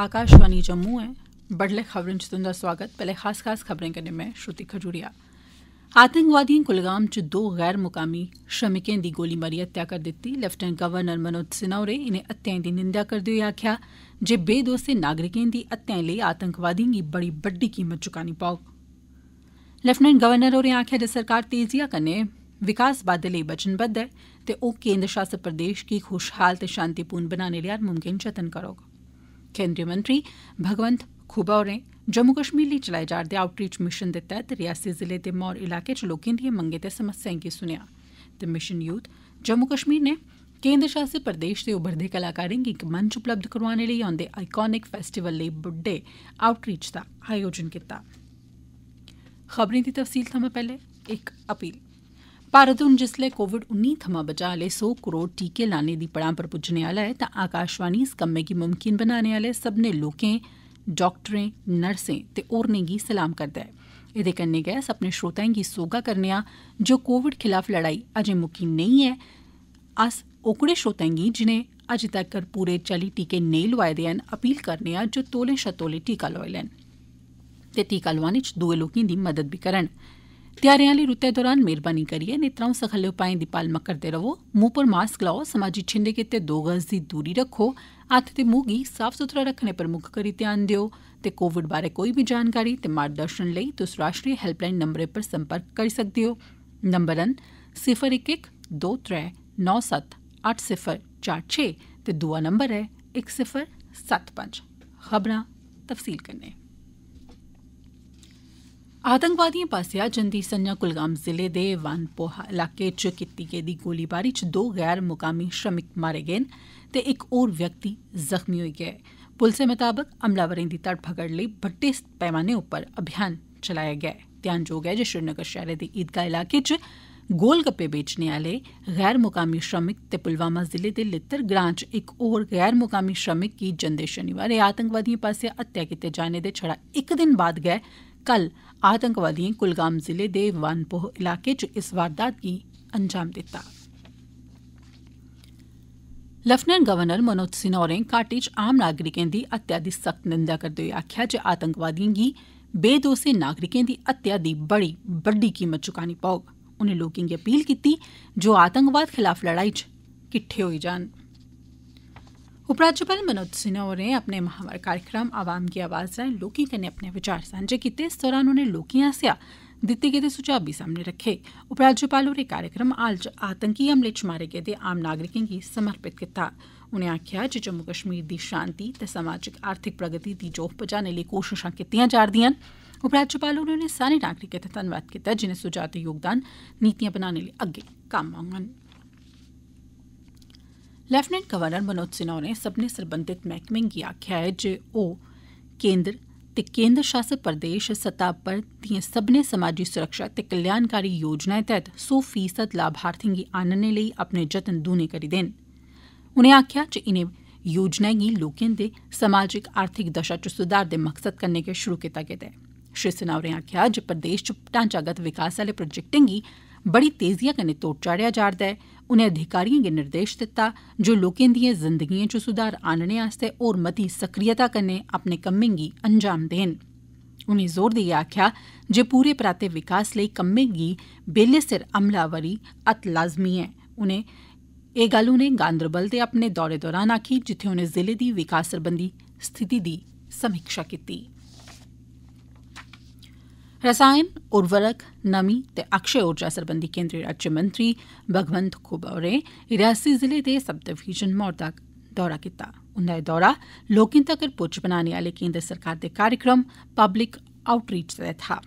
आकाशवाणी जम्मू है बड़ले खबरें तुंदा स्वागत पहले खास खास खबरें कन्नै में श्रुति खजूरिया आतंकवादियें कुलगाम च दो गैर मुकामी श्रमिकें दी गोली मारी हत्या करी दित्ती लेफ्टिनेंट गवर्नर मनोज सिन्हा होरें इनें हत्याएं दी निंदा करदे होई आक्खेआ जे बेदोसे नागरिकें दी हत्याएं लेई आतंकवादियें गी बड़ी बड्डी कीमत चुकानी पौग लेफ्टिनेंट गवर्नर होरें आक्खेआ जे सरकार तेजिया कन्नै विकास बाद्दे लेई वचनबद्ध ऐ ते ओह् केंद्र शासित प्रदेश गी खुशहाल ते शांतिपूर्ण बनाने लेई हर मुमकिन जतन करोग केंद्रीय मंत्री भगवंत खुबा होरें जम्मू कश्मीर लेई चलाए जा'रदे आउटरीच मिशन दे तैह्त रियासी जिले दे माहौर इलाके च लोकें दिएं मंगें ते समस्याएं गी सुनेआ ते मिशन यूथ जम्मू कश्मीर ने केन्द्र शासित प्रदेश दे उभरदे कलाकारें गी इक मंच उपलब्ध करोआने लेई औंदे आईकानिक फेस्टिवल लेई बड्डे आउटरीच दा आयोजन कीता खबरें दी तफसील थमां पैह्ले इक अपील भारत हून जिसलै कोविड उन्नी थमां बचा आह्ले सौ करोड़ टीके लाने दी पड़ां पर पुज्जने आह्ला ऐ तां आकाशवाणी इस कम्मै गी मुमकिन बनाने आह्ले सब्मनें लोकें डाक्टरें नर्सें ते होरनें गी सलाम करदा ऐ एह्दे कन्नै गै अस अपने श्रोताएं गी सोगा करने आं जो कोविड खिलाफ लड़ाई अजें मुक्की नेईं ऐ अस ओकड़े श्रोताएं गी जिनें अजें तक्कर पूरे चाल्ली टीके नेईं लोआए दे हैन अपील करने आं जो तौले शा तौले टीका लोआई लैन ते टीका लोआने च दुए लोकें दी मदद बी करन त्यौहारें आली रुतै दौरान मेहरबानी करियै इनें त्र'ऊं सखल्ले उपाएं दी पालमा करदे रवो मुंह पर मास्क लाओ समाजी छिंडे गितै दो गज दी दूरी रक्खो हत्थ ते मुंह गी साफ सुथरा रक्खने पर मुक्ख करी ध्यान देओ ते कोविड बारै कोई बी जानकारी ते मार्गदर्शन लेई तुस राश्ट्रीय हैल्पलाइन नम्बरै पर संपर्क करी सकदे ओ नम्बर न सिफर इक इक दो त्रै नौ सत्त अट्ठ सिफर चार छे ते दूआ नम्बर ऐ इक सिफर सत्त पंज खबरां तफसील कन्नै आतंकवादिएं पास्सेआ जंदी संझा कुलगाम जिले दे वानपोहा इलाके च कीती गेदी गोलीबारी च दो गैर मुकामी श्रमिक मारे गए न ते इक होर व्यक्ति जख्मी होई गेआ ऐ पुलसै मताबक हमलावरें दी धरफगड़ लेई बड्डे पैमाने उप्पर अभियान चलाया गेआ ऐ ध्यानजोग ऐ जे श्रीनगर शैहरे दे ईदगाह इलाके च गोल गप्पे बेचने आले गैर मुकामी श्रमिक ते पुलवामा जिले दे लित्तर ग्रां च इक होर गैर मुकामी श्रमिक गी जंदे शनिवारें आतंकवादिएं पास्सेआ हत्या कीते जाने दे छड़ा इक दिन बाद गै कल आतंकवादिएं कुलगाम जिले दे वानपोह इलाके च इस वारदात गी अंजाम दित्ता लेफ्टिनेंट गवर्नर मनोज सिन्हा होरें घाटी च आम नागरिकें दी हत्या दी सख्त निंदा करदे होई आखेआ जे आतंकवादिएं गी बेदोसे नागरिकें दी हत्या दी बड़ी बड्डी कीमत चुकानी पौग उनें लोकें गी अपील कीती जो आतंकवाद खिलाफ लड़ाई च किट्ठे होई जान उपराज्यपाल मनोज सिन्हा होरें अपने माहवार कार्यक्रम आवाम की आवाज राएं लोकें कन्नै अपने विचार सांझे कीते इस दौरान उनें लोकें आसेआ दित्ते गेदे सुझाव बी सामने रक्खे उपराज्यपाल होरें कार्यक्रम हाल च आतंकी हमले च मारे गेदे आम नागरिकें गी समर्पित कीता उनें आखेआ जे जम्मू कश्मीर दी शांति ते समाजिक आर्थिक प्रगति दी जोफ पजाने लेई कोशशां कीतियां जा'रदियां न उपराज्यपाल होरें उनें सारे नागरिकें दा धन्नवाद कीता जिनें सुझाव ते योगदान नीतियां बनाने लेई अग्गे कम्म औंगन लेफ्टिनेंट गवर्नर मनोज सिन्हा होरें सब्बनें सरबंधित मैह्कमें गी आखेआ ऐ जे ओह् केन्द्र ते केन्द्र शासित प्रदेश सतह पर दिएं सब्भनें समाजी सुरक्षा ते कल्याणकारी योजनाएं तैह्त सौ फीसद लाभार्थिएं गी आह्नने लेई अपने जतन दूने करी देन उनें आखेआ जे इनें योजनाएं गी लोकें दे समाजिक आर्थिक दशा च सुधार दे मकसद कन्नै गै शुरू कीता गेदा ऐ श्री सिन्हा होरें आखेआ जे प्रदेश च ढांचागत विकास आह्ले प्रोजेक्टें गी बड़ी तेजिया कन्नै तोड़ चाढ़ेआ जा'रदा ऐ उनें अधिकारिएं गी निर्देश दित्ता जे लोकें दिएं जिंदगिएं च सुधार आनने आस्तै होर मती सक्रियता कन्नै अपने कम्में गी अंजाम देन उनें जोर देइयै आक्खेआ जे पूरे पराते विकास लेई कम्में गी बेल्ले सिर अमलावरी अत लाज़मी ऐ उनें एह् गल्ल उनें गांदरबल दे अपने दौरे दौरान आक्खी जित्थे उनें जिले दी विकास सरबंधी स्थिति दी समीक्षा कीत्ती रसायन उर्वरक नमी ते अक्षय ऊर्जा सरबंधी केन्द्रीय राज्यमंत्री भगवंत खुबा होरें रियासी जिले दे सब डिवीजन माहौर दा दौरा कीता उंदा दौरा लोकें तगर पुज्ज बनाने आले केन्द्र सरकार दे कार्यक्रम पब्लिक आउटरीच तैह्त था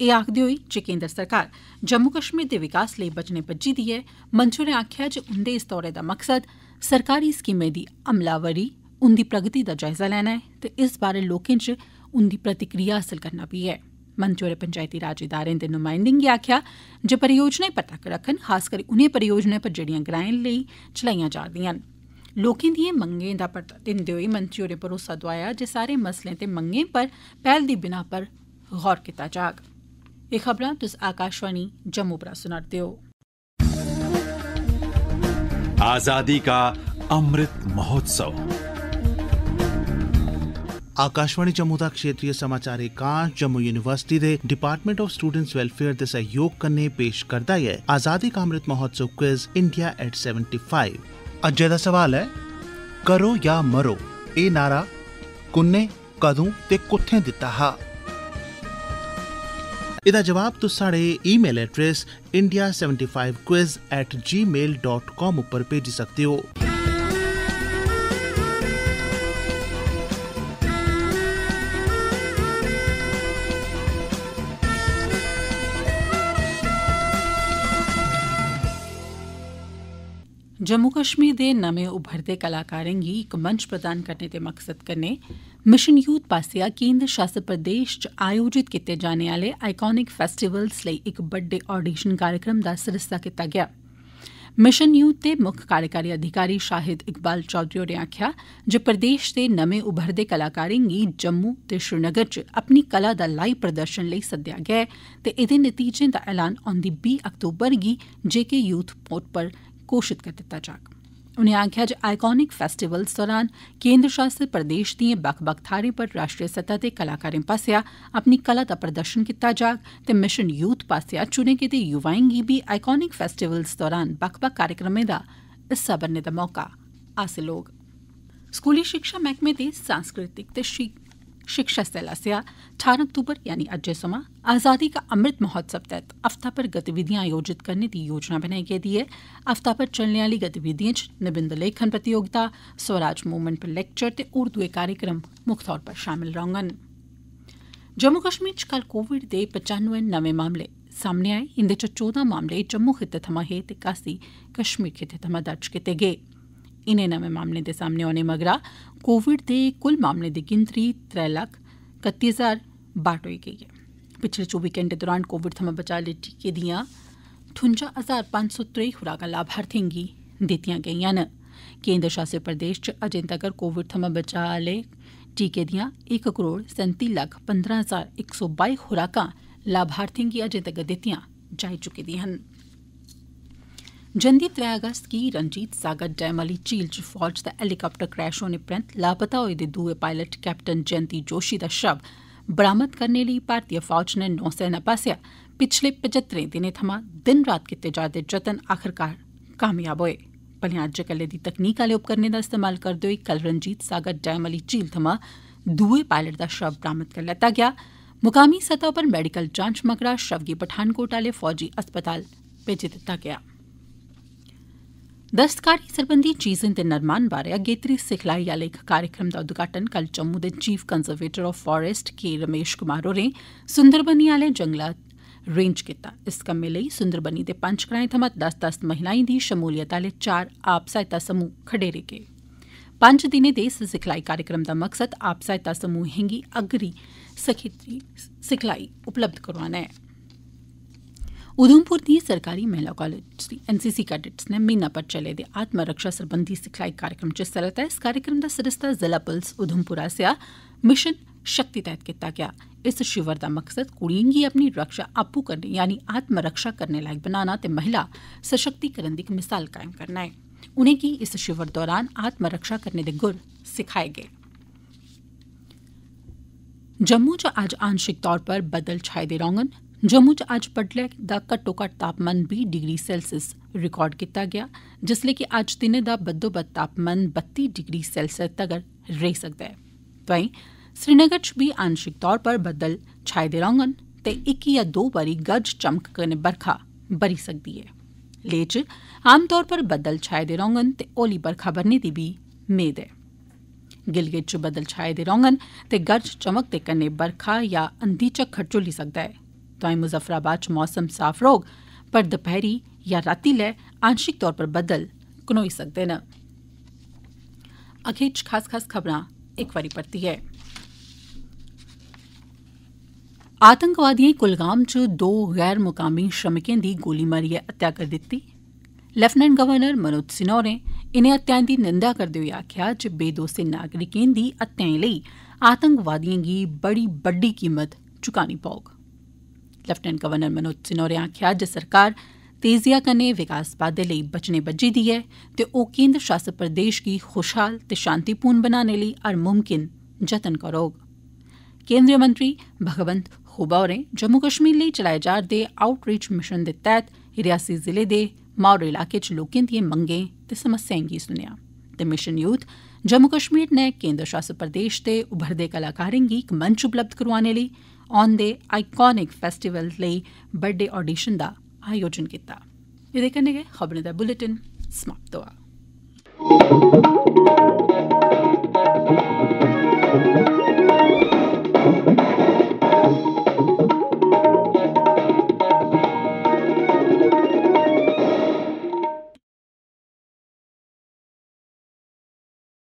ए आखदे होई जे केन्द्र सरकार जम्मू कश्मीर दे विकास लेई बचने बज्झी दी ऐ मंत्री होरें आखेआ जे उंदे इस दौरे दा मकसद सरकारी स्कीमें दी अमलावरी उंदी प्रगति दा जायजा लैना ऐ ते इस बारे लोकें च उंदी प्रतिक्रिया हासल करना भी ऐं मंत्री होरें पंचायती राज इदारें दे नुमाइंदें गी आक्खेआ जे परियोजनाएं पर तक्क रक्खन खासकर उनें परियोजनाएं पर जेड़ियां ग्राएं लेई चलाईयां जा'रदियां न लोकें दिएं मंगें दा परता दिंदे होई मंत्री होरें भरोसा दोआया जे सारे मसलें ते मंगें पर पैहल दी बिना पर गौर कीता जाग एह् खबरां तुस आकाशवाणी जम्मू परा सुना'रदे ओ आजादी का अमृत महोत्सव आकाशवाणी जम्मू दा क्षेत्रीय समाचार एकांश जम्मू यूनिवर्सिटी दे डिपार्टमेंट ऑफ स्टूडेंट्स वेलफेयर दे सहयोग कन्ने पेश करदा है आजादी का अमृत महोत्सव क्विज इंडिया एट 75 अज्जै दा सवाल है करो या मरो एह् नारा कुन्ने कदूं ते कुत्थे दित्ता हा इदा जवाब तुस साढ़े email address India seventy five quiz at Gmail com उप्पर भेजी सकदे हो जम्मू कश्मीर दे नमें उभरदे कलाकारें गी इक मंच प्रदान करने दे मकसद कन्नै मिशन यूथ पास्सेआ केंद्र शासित प्रदेश च आयोजित कीते जाने आले आइकॉनिक फेस्टिवल्स लेई इक बड्डे ऑडिशन कार्यक्रम दा सरिस्ता कीता गेआ मिशन यूथ दे मुक्ख कार्यकारी अधिकारी शाहिद इकबाल चौधरी होरें आखेआ जे प्रदेश दे नमें उभरदे कलाकारें गी जम्मू ते श्रीनगर च अपनी कला दा लाइव प्रदर्शन लेई सद्देआ गेआ ऐ ते एह्दे नतीजें दा ऐलान औंदी बीह् अक्तूबर गी जेके यूथ पोर्ट पर घोषित करी दिता जाग उनें आक्खेआ जे आईकानिक फेस्टिवल्स दौरान केन्द्र शासित प्रदेश दिएं बक्ख बक्ख थाहरें पर राष्ट्रीय सतह दे कलाकारें पास्सेआ अपनी कला दा प्रदर्शन कीता जाग ते मिशन यूथ पास्सेआ चुने गेदे युवाएं गी भी आईकानिक फेस्टिवल्स दौरान बक्ख बक्ख कार्यक्रमें दा हिस्सा बनने दा मौका हासिल होग स्कूली शिक्षा मैह्कमे दे सांस्कृतिक ते शिक्षा सेल सैलासया ठारां अक्तूबर यानी अज्जै सोयां आज़ादी का अमृत महोत्सव तैह्त हफ्ता भर गतिविधियां आयोजित करने दी योजना बनाई गेदी ऐ हफ्ता भर चलने आली गतिविधिएं च निबंध लेखन प्रतियोगिता स्वराज मूवमेंट पर लैक्चर ते होर दुए कार्यक्रम मुक्ख तौर पर शामल रौह्डन जम्मू कश्मीर च कल कोविड दे पचानवे नमें मामले सामने आए इंदे चा चौदह मामले जम्मू खित्ते थमां हे ते कासी कश्मीर खित्ते थमां दर्ज कीते गे इनें नमें मामलें दे सामने औने मगरा कोविड दे कुल मामलें दी गिनतरी त्रै लक्ख कत्ती हजार बाट होई गेई ऐ पिछले चौबी घंटे दौरान कोविड थमां बचाव लेई टीके दियां ठुंजा हजार पंज सौ त्रेई खुराकां लाभार्थियों गी दित्तियां गेइयां न केन्द्र शासित प्रदेश च अजें तगर कोविड थमां बचाव लेई टीके दियां इक करोड़ सैंती लक्ख पंदरां हजार इक सौ बाई खुराकां लाभार्थियों गी अजें तगर दित्तियां जाई चुकी दियां न जंदी त्रै अगस्त गी रंजीत सागर डैम आली झील च फौज दा हैलीकाप्टर क्रैश होने परैंत लापता होए दे दुए पायलट कैप्टन जयंती जोशी दा शव बरामद करने लेई भारतीय फौज ने नौसेना पासेआ पिछले पचत्तरें दिनें थमां दिन रात कीते जा'रदे जतन आखिरकार कामयाब होए भलेआं अज्जै दी तकनीक आह्ले उपकरणें दा इस्तेमाल करदे होई कल रंजीत सागर डैम आली झील थमां दुए पायलट दा शव बरामद करी लैता गेआ मुकामी सतह पर मैडिकल जांच मगरा शव गी पठानकोट आह्ले फौजी अस्पताल भेजी दित्ता गेआ दस्तकारी सरबंधी चीजें दे निर्माण बारे अगेत्री सिखलाई आह्ले इक कार्यक्रम दा उद्घाटन कल जम्मू दे chief conservator of forest K Ramesh Kumar होरें सुंदरबनी आह्ले जंगलात रेंज कीता इस कम्मै लेई सुंदरबनी दे पंज ग्राएं थमां दस दस महिलाएं दी शमूलियत आह्ले चार आप सहायता समूह खडेरे गे पंच दिनें दे इस सिखलाई कार्यक्रम दा मकसद आप सहायता समूहें गी अग्गड़ी सिखलाई उपलब्ध करोआना ऐ उधमपुर दी सरकारी महिला कॉलेज दी एनसीसी कैडेट्स ने महीना पर चले दे आत्मरक्षा सरबंधी सिखलाई कार्यक्रम च हिस्सा लैता इस कार्यक्रम दा सरिस्ता जिला पुलिस उधमपुर आसेआ मिशन शक्ति तहत कीता गया इस शिविर दा मकसद कुड़ियें गी अपनी रक्षा आपू करने यानी आत्मरक्षा करने लायक बनाना ते महिला सशक्तिकरण दी मिसाल कायम करना ऐ उनेंगी इस शिविर दौरान आत्मरक्षा करने दे गुर सिखाए गए जम्मू च अज्ज आंशिक तौर पर बदल छाए दे रौह्ङन जम्मू च अज्ज बड्डलै दा घट्ट तापमान भी डिग्री सैल्सियस रिकार्ड कीता गेआ जिसलै कि अज्ज दिनै दा बद्दोबद्द तापमान बत्ती डिग्री सैल्सियस तगर रेई सकदा ऐ तोआई श्रीनगर च बी आंशिक तौर पर बद्दल छाए दे रौह्डन ते इक या दो बारी गरज चमक कन्नै बरखा ब'री सकदी ऐ लेह च आमतौर पर बद्दल छाए दे रौह्डन ते हौली बरखा बरने दी भी मेद ऐ गिलगित च बदल छाए दे रौह्डन ते गरज चमक दे कन्नै बरखा या अंधी झक्खड़ झुल्ली सकदा ऐ तोआई मुजफ्फराबाद च मौसम साफ रौह्ग पर दपैह्री यां राती'लै आंशिक तौर पर बदल घनोई सकदे न खास खास खबरां इक बारी परतियै कुलगाम च दो गैर मुकामी श्रमिकें दी गोली मारियै हत्या करी दित्ती लेफ्टिनेंट गवर्नर मनोज सिन्हा होरें इनें हत्याएं दी निंदा करदे होई आखेआ जे बेदोसे नागरिकें दी हत्याएं लेई आतंकवादिएं गी बड़ी बड्डी कीमत चुकानी पौग लेफ्टिनेंट गवर्नर मनोज सिन्हा होरें आक्खेआ जे सरकार तेजिया कन्नै विकास बाद्दे लेई बचने बज्झी दी ऐ ते ओह् केन्द्र शासत प्रदेश गी खुशहाल ते शांतिपूर्ण बनाने लेई हर मुमकिन जतन करोग केन्द्री मंत्री भगवंत खुबा होरें जम्मू कश्मीर लेई चलाए जा'रदे आउटरीच मिशन दे तैहत रियासी जिले दे माहौर इलाके च लोकें दिएं मंगें ते समस्याएं गी सुनेआ ते मिशन यूथ जम्मू कश्मीर नै केन्द्र शासत प्रदेश दे उभरदे कलाकारें गी इक मंच उपलब्ध कराने लेई औंदे आईकानिक फैस्टिवल लेई बड्डे आडिशन दा आयोजन कीता एह्दे कन्नै गै खबरें दा बुलेटिन समाप्त होआ